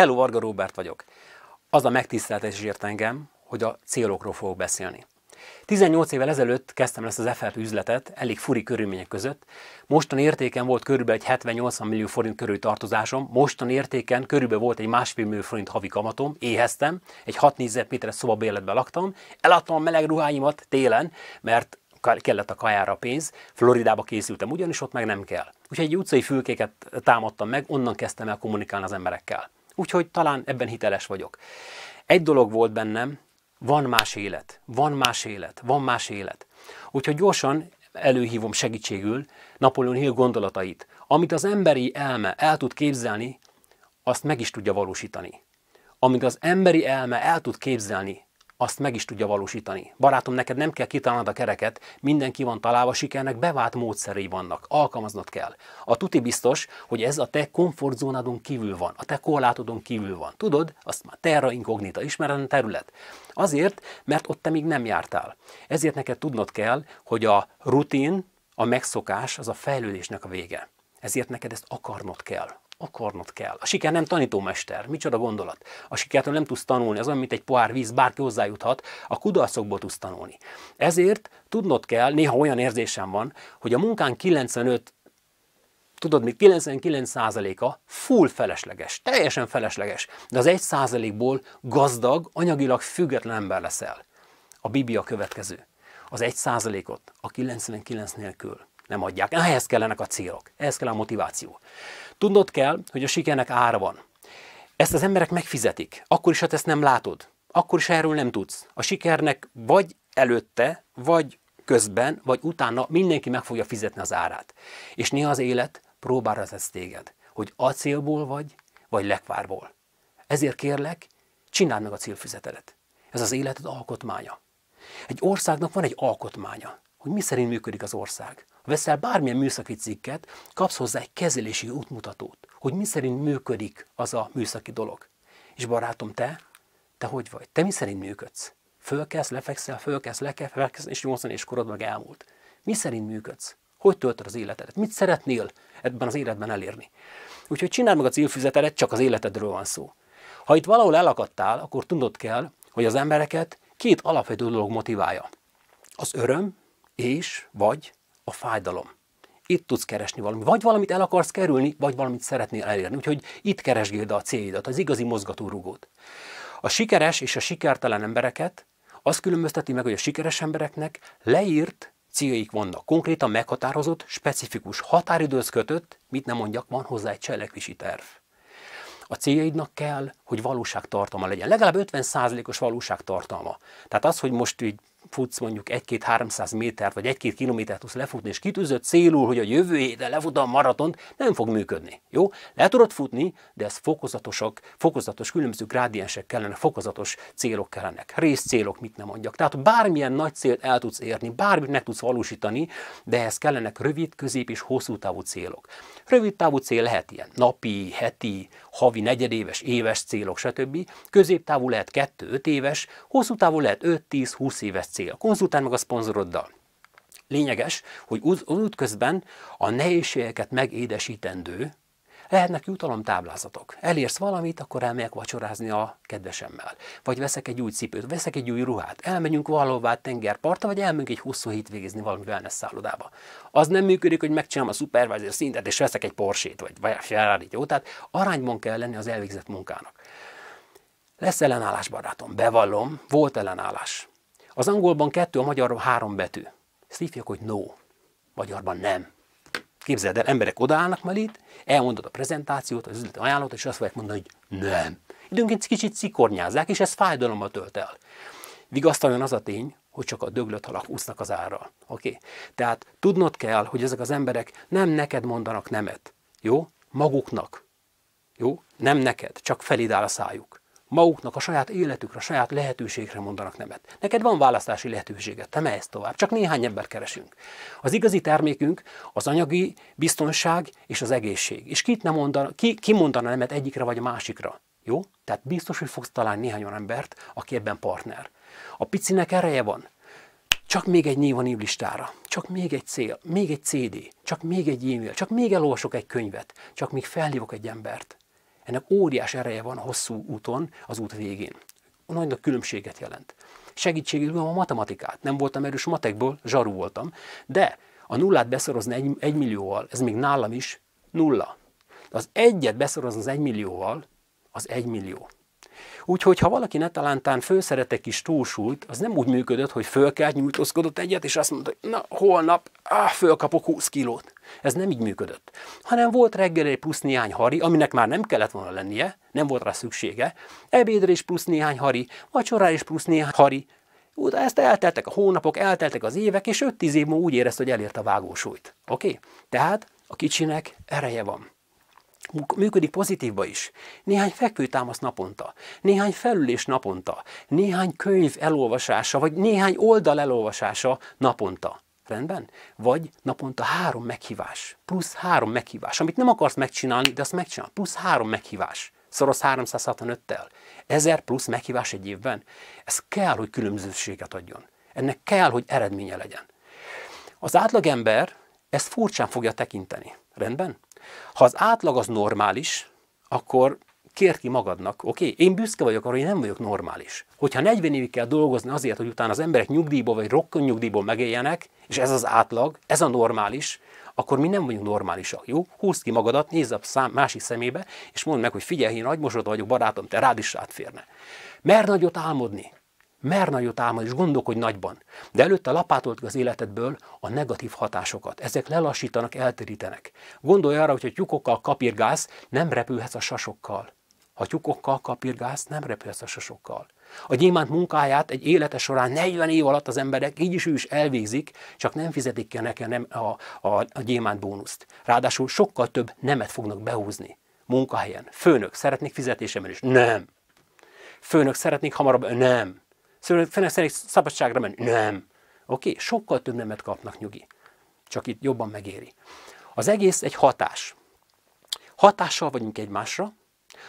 Hello, Varga Róbert vagyok. Az a megtiszteltetés ért engem, hogy a célokról fogok beszélni. 18 évvel ezelőtt kezdtem ezt az FF üzletet, elég furi körülmények között. Mostan értéken volt körülbelül egy 70-80 millió forint körül tartozásom, mostan értéken körülbelül volt egy másfél millió forint havi kamatom, éheztem, egy 6 négyzetméteres szobabérletben laktam, eladtam a meleg ruháimat télen, mert kellett a kajára pénz, Floridába készültem ugyanis, ott meg nem kell. Úgyhogy egy utcai fülkéket támadtam meg, onnan kezdtem el kommunikálni az emberekkel. Úgyhogy talán ebben hiteles vagyok. Egy dolog volt bennem, van más élet, van más élet, van más élet. Úgyhogy gyorsan előhívom segítségül Napoleon Hill gondolatait. Amit az emberi elme el tud képzelni, azt meg is tudja valósítani. Amit az emberi elme el tud képzelni, azt meg is tudja valósítani. Barátom, neked nem kell kitalálnod a kereket, mindenki van találva, sikernek bevált módszerei vannak, alkalmaznod kell. A tuti biztos, hogy ez a te komfortzónádon kívül van, a te korlátodon kívül van. Tudod, azt már terra incognita, ismeretlen terület. Azért, mert ott te még nem jártál. Ezért neked tudnod kell, hogy a rutin, a megszokás az a fejlődésnek a vége. Ezért neked ezt akarnod kell akarnod kell. A siker nem tanítómester, micsoda gondolat. A sikertől nem tudsz tanulni, az olyan, mint egy pohár víz, bárki hozzájuthat, a kudarcokból tudsz tanulni. Ezért tudnod kell, néha olyan érzésem van, hogy a munkán 95 tudod mi, 99%-a full felesleges, teljesen felesleges, de az 1%-ból gazdag, anyagilag független ember leszel. A Biblia következő. Az 1%-ot a 99 nélkül nem adják. Ehhez kellenek a célok, ehhez kell a motiváció. Tudnod kell, hogy a sikernek ára van. Ezt az emberek megfizetik, akkor is, ha te ezt nem látod. Akkor is, erről nem tudsz. A sikernek vagy előtte, vagy közben, vagy utána mindenki meg fogja fizetni az árát. És néha az élet próbára tesz téged, hogy a célból vagy, vagy lekvárból. Ezért kérlek, csináld meg a célfizetelet. Ez az életed alkotmánya. Egy országnak van egy alkotmánya, hogy mi szerint működik az ország veszel bármilyen műszaki cikket, kapsz hozzá egy kezelési útmutatót, hogy mi szerint működik az a műszaki dolog. És barátom, te, te hogy vagy? Te mi szerint működsz? Fölkelsz, lefekszel, fölkelsz, lekelsz, és 80 és korod meg elmúlt. Mi szerint működsz? Hogy töltöd az életedet? Mit szeretnél ebben az életben elérni? Úgyhogy csináld meg a célfüzetedet, csak az életedről van szó. Ha itt valahol elakadtál, akkor tudnod kell, hogy az embereket két alapvető dolog motiválja. Az öröm és vagy a fájdalom. Itt tudsz keresni valamit. Vagy valamit el akarsz kerülni, vagy valamit szeretnél elérni. Úgyhogy itt keresgéld a céljaidat, az igazi mozgatórugót. A sikeres és a sikertelen embereket az különbözteti meg, hogy a sikeres embereknek leírt céljaik vannak. Konkrétan meghatározott, specifikus határidőz kötött, mit nem mondjak, van hozzá egy cselekvési terv. A céljaidnak kell, hogy valóságtartalma legyen. Legalább 50%-os valóságtartalma. Tehát az, hogy most így futsz mondjuk 1-2-300 métert, vagy 1-2 kilométert tudsz lefutni, és kitűzött célul, hogy a jövő héten lefutom maratont, nem fog működni. Jó? Le tudod futni, de ez fokozatosak, fokozatos különböző grádiensek kellene, fokozatos célok kellenek, részcélok, mit nem mondjak. Tehát bármilyen nagy célt el tudsz érni, bármit meg tudsz valósítani, de ehhez kellenek rövid, közép és hosszú távú célok. Rövid távú cél lehet ilyen napi, heti, havi, negyedéves, éves célok, stb. Középtávú lehet 2-5 éves, hosszú távú lehet 5-10-20 éves cél. Konzultálj meg a szponzoroddal. Lényeges, hogy az útközben a nehézségeket megédesítendő, Lehetnek jutalomtáblázatok. Elérsz valamit, akkor elmegyek vacsorázni a kedvesemmel. Vagy veszek egy új cipőt, veszek egy új ruhát, elmegyünk valahová tengerpartra, vagy elmegyünk egy hosszú végezni valami wellness szállodába. Az nem működik, hogy megcsinálom a supervisor szintet, és veszek egy porsét, vagy ferrari jó? Tehát arányban kell lenni az elvégzett munkának. Lesz ellenállás, barátom, bevallom, volt ellenállás. Az angolban kettő, a magyarban három betű. Ezt hívják, hogy no. Magyarban nem. Képzeld el, emberek odaállnak majd itt, elmondod a prezentációt, az üzleti ajánlót, és azt fogják mondani, hogy nem. Időnként kicsit szikornyázzák, és ez fájdalommal tölt el. Vigasztaljon az a tény, hogy csak a döglött halak úsznak az árral. Oké? Okay? Tehát tudnod kell, hogy ezek az emberek nem neked mondanak nemet. Jó? Maguknak. Jó? Nem neked, csak felidál a szájuk maguknak, a saját életükre, a saját lehetőségre mondanak nemet. Neked van választási lehetőséged, te mehetsz tovább, csak néhány ember keresünk. Az igazi termékünk az anyagi biztonság és az egészség. És kit nem mondana, ki, ki mondana nemet egyikre vagy a másikra? Jó? Tehát biztos, hogy fogsz találni néhány olyan embert, aki ebben partner. A picinek ereje van. Csak még egy név a névlistára, csak még egy cél, még egy CD, csak még egy e-mail, csak még elolvasok egy könyvet, csak még felhívok egy embert. Ennek óriás ereje van a hosszú úton, az út végén. Nagy, nagy különbséget jelent. Segítségül a matematikát. Nem voltam erős matekból, zsarú voltam, de a nullát beszorozni egy, egy millióval, ez még nálam is nulla. De az egyet beszorozni az egy millióval, az egy millió. Úgyhogy ha valaki netalántán főszerete kis túlsúlyt, az nem úgy működött, hogy fölkelt, nyújtózkodott egyet, és azt mondta, hogy na, holnap áh, fölkapok 20 kilót. Ez nem így működött. Hanem volt reggel egy plusz néhány hari, aminek már nem kellett volna lennie, nem volt rá szüksége, ebédre is plusz néhány hari, vacsorára is plusz néhány hari, Utána ezt elteltek a hónapok, elteltek az évek, és 5-10 év múlva úgy érezte, hogy elért a vágósúlyt. Oké? Okay? Tehát a kicsinek ereje van működik pozitívba is. Néhány fekvőtámasz naponta, néhány felülés naponta, néhány könyv elolvasása, vagy néhány oldal elolvasása naponta. Rendben? Vagy naponta három meghívás, plusz három meghívás. Amit nem akarsz megcsinálni, de azt megcsinál, plusz három meghívás. szoros 365-tel. ezer plusz meghívás egy évben. Ez kell, hogy különbözőséget adjon. Ennek kell, hogy eredménye legyen. Az átlagember ezt furcsán fogja tekinteni. Rendben? Ha az átlag az normális, akkor kér ki magadnak, oké? Okay? Én büszke vagyok arra, hogy én nem vagyok normális. Hogyha 40 évig kell dolgozni azért, hogy utána az emberek nyugdíjból vagy rokkon nyugdíjból megéljenek, és ez az átlag, ez a normális, akkor mi nem vagyunk normálisak, jó? Húzd ki magadat, nézz a szám, másik szemébe, és mondd meg, hogy figyelj, én agymosod vagyok, barátom, te rád is átférne. Mer nagyot álmodni mer nagyot álmod, és gondolkodj nagyban. De előtte lapátolt az életedből a negatív hatásokat. Ezek lelassítanak, elterítenek. Gondolj arra, hogy ha tyúkokkal kapirgálsz, nem repülhetsz a sasokkal. Ha tyúkokkal kapirgálsz, nem repülhetsz a sasokkal. A gyémánt munkáját egy élete során 40 év alatt az emberek így is ő is elvégzik, csak nem fizetik ki nekem a, a, a gyémánt bónuszt. Ráadásul sokkal több nemet fognak behúzni munkahelyen. Főnök, szeretnék fizetésemet is? Nem. Főnök, szeretnék hamarabb? Nem. Szóval szabadságra menni. Nem. Oké? Okay? Sokkal több nemet kapnak nyugi. Csak itt jobban megéri. Az egész egy hatás. Hatással vagyunk egymásra,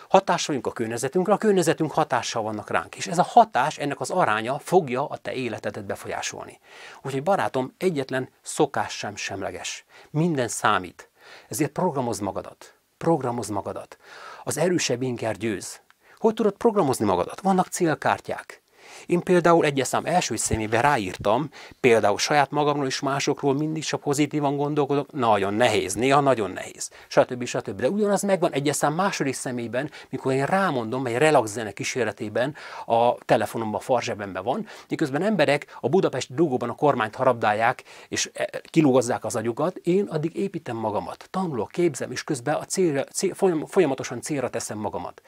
hatással vagyunk a környezetünkre, a környezetünk hatással vannak ránk. És ez a hatás, ennek az aránya fogja a te életedet befolyásolni. Úgyhogy barátom, egyetlen szokás sem semleges. Minden számít. Ezért programozd magadat. Programozd magadat. Az erősebb inger győz. Hogy tudod programozni magadat? Vannak célkártyák. Én például egyes szám első szemébe ráírtam, például saját magamról és másokról mindig csak pozitívan gondolkodok, nagyon nehéz, néha nagyon nehéz, stb. stb. De ugyanaz megvan egyes szám második szemében, mikor én rámondom, egy relax zene kísérletében a telefonomban, a farzsebemben van, miközben emberek a Budapest dugóban a kormányt harabdálják és e, kilógozzák az agyukat, én addig építem magamat, tanulok, képzem, és közben a célra, cél, folyamatosan célra teszem magamat.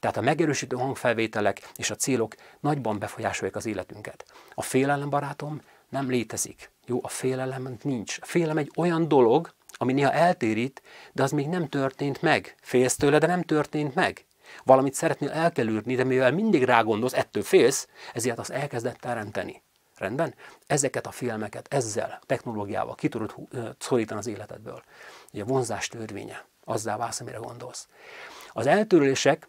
Tehát a megerősítő hangfelvételek és a célok nagyban befolyásolják az életünket. A félelem, barátom, nem létezik. Jó, a félelem nincs. A félelem egy olyan dolog, ami néha eltérít, de az még nem történt meg. Félsz tőle, de nem történt meg. Valamit szeretnél elkelődni, de mivel mindig gondolsz, ettől félsz, ezért azt elkezdett teremteni. Rendben? Ezeket a filmeket ezzel, technológiával ki tudod szorítani az életedből. Ugye a vonzás törvénye, azzá válsz, amire gondolsz. Az eltörülések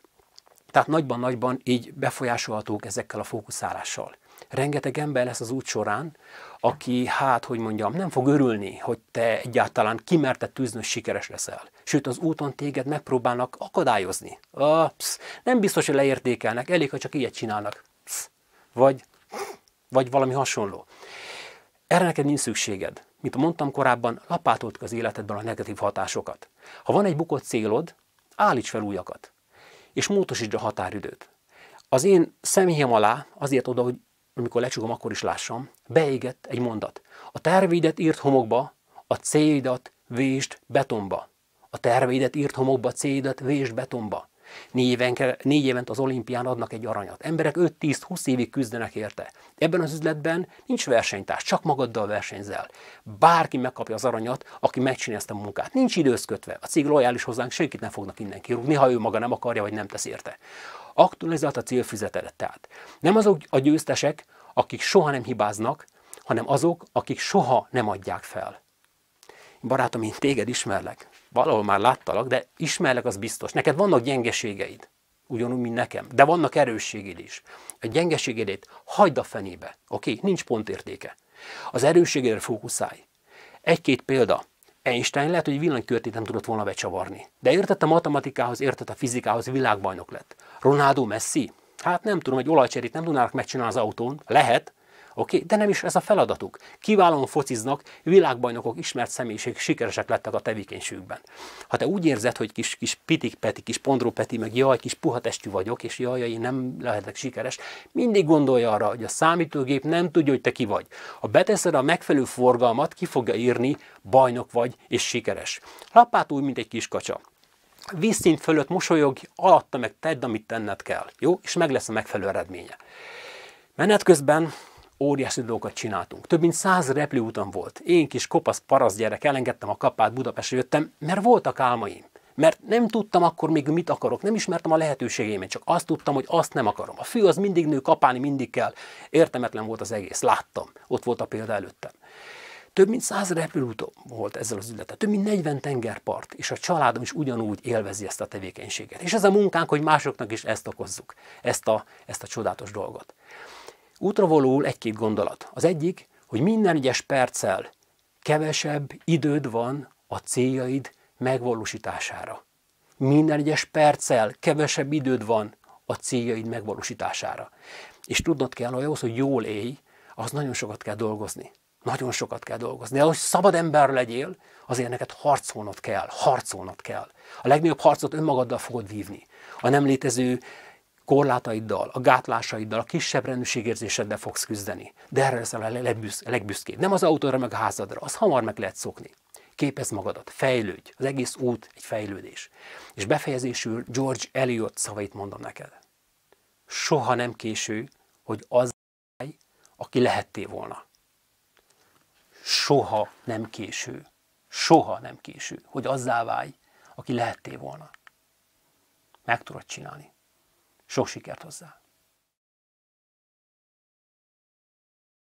tehát nagyban-nagyban így befolyásolhatók ezekkel a fókuszálással. Rengeteg ember lesz az út során, aki hát, hogy mondjam, nem fog örülni, hogy te egyáltalán kimerted tűznös sikeres leszel. Sőt, az úton téged megpróbálnak akadályozni. A, psz, nem biztos, hogy leértékelnek, elég, ha csak ilyet csinálnak. Psz, vagy, vagy valami hasonló. Erre neked nincs szükséged. Mint mondtam korábban, lapátolt az életedben a negatív hatásokat. Ha van egy bukott célod, állíts fel újakat és módosítsd a határidőt. Az én személyem alá azért oda, hogy amikor lecsukom, akkor is lássam, beégett egy mondat. A tervédet írt homokba, a célidat vést betonba. A tervédet írt homokba, a célidat vést betonba. Négy, éven, négy évent az olimpián adnak egy aranyat. Emberek 5-10-20 évig küzdenek érte. Ebben az üzletben nincs versenytárs, csak magaddal versenyzel. Bárki megkapja az aranyat, aki megcsinálja ezt a munkát. Nincs időszkötve. A cég lojális hozzánk, senkit nem fognak innen kirúgni, ha ő maga nem akarja, vagy nem tesz érte. Aktualizált a célfüzetedet. Tehát nem azok a győztesek, akik soha nem hibáznak, hanem azok, akik soha nem adják fel barátom, én téged ismerlek. Valahol már láttalak, de ismerlek, az biztos. Neked vannak gyengeségeid, ugyanúgy, mint nekem, de vannak erősségeid is. A gyengeségedét hagyd a fenébe, oké? Okay? Nincs pontértéke. Az erősségedre fókuszálj. Egy-két példa. Einstein lehet, hogy villanykörtét nem tudott volna becsavarni. De értett a matematikához, értett a fizikához, világbajnok lett. Ronaldo Messi? Hát nem tudom, egy olajcserét nem tudnának megcsinálni az autón. Lehet, Oké, okay? de nem is ez a feladatuk. Kiválóan fociznak, világbajnokok, ismert személyiség sikeresek lettek a tevékenységükben. Ha te úgy érzed, hogy kis, kis pitik-peti, kis peti, meg jaj, kis puha testű vagyok, és jaj, jaj, én nem lehetek sikeres, mindig gondolj arra, hogy a számítógép nem tudja, hogy te ki vagy. Ha beteszed a megfelelő forgalmat, ki fogja írni, bajnok vagy, és sikeres. Lapát úgy, mint egy kis kacsa. vízszint fölött mosolyog, alatta meg tedd, amit tenned kell, jó? És meg lesz a megfelelő eredménye. Menet közben óriási dolgokat csináltunk. Több mint száz repülőúton volt. Én kis kopasz parasz gyerek elengedtem a kapát, Budapestre jöttem, mert voltak álmaim. Mert nem tudtam akkor még mit akarok, nem ismertem a lehetőségeimet, csak azt tudtam, hogy azt nem akarom. A fű az mindig nő, kapálni mindig kell. Értemetlen volt az egész, láttam. Ott volt a példa előttem. Több mint száz repülőút volt ezzel az üzletet, több mint 40 tengerpart, és a családom is ugyanúgy élvezi ezt a tevékenységet. És ez a munkánk, hogy másoknak is ezt okozzuk, ezt a, ezt a csodálatos dolgot. Útravalóul egy-két gondolat. Az egyik, hogy minden egyes perccel kevesebb időd van a céljaid megvalósítására. Minden egyes perccel kevesebb időd van a céljaid megvalósítására. És tudnod kell, hogy ahhoz, hogy jól élj, az nagyon sokat kell dolgozni. Nagyon sokat kell dolgozni. De hogy szabad ember legyél, azért neked harcolnod kell, harcolnod kell. A legnagyobb harcot önmagaddal fogod vívni. A nem létező korlátaiddal, a gátlásaiddal, a kisebb rendőrségérzéseddel fogsz küzdeni. De erre leszel a legbüszkébb. Nem az autóra, meg a házadra, az hamar meg lehet szokni. Képezd magadat, fejlődj, az egész út egy fejlődés. És befejezésül George Eliot szavait mondom neked. Soha nem késő, hogy az állj, aki lehettél volna. Soha nem késő, soha nem késő, hogy azzá válj, aki lehettél volna. Meg tudod csinálni. Sok sikert hozzá!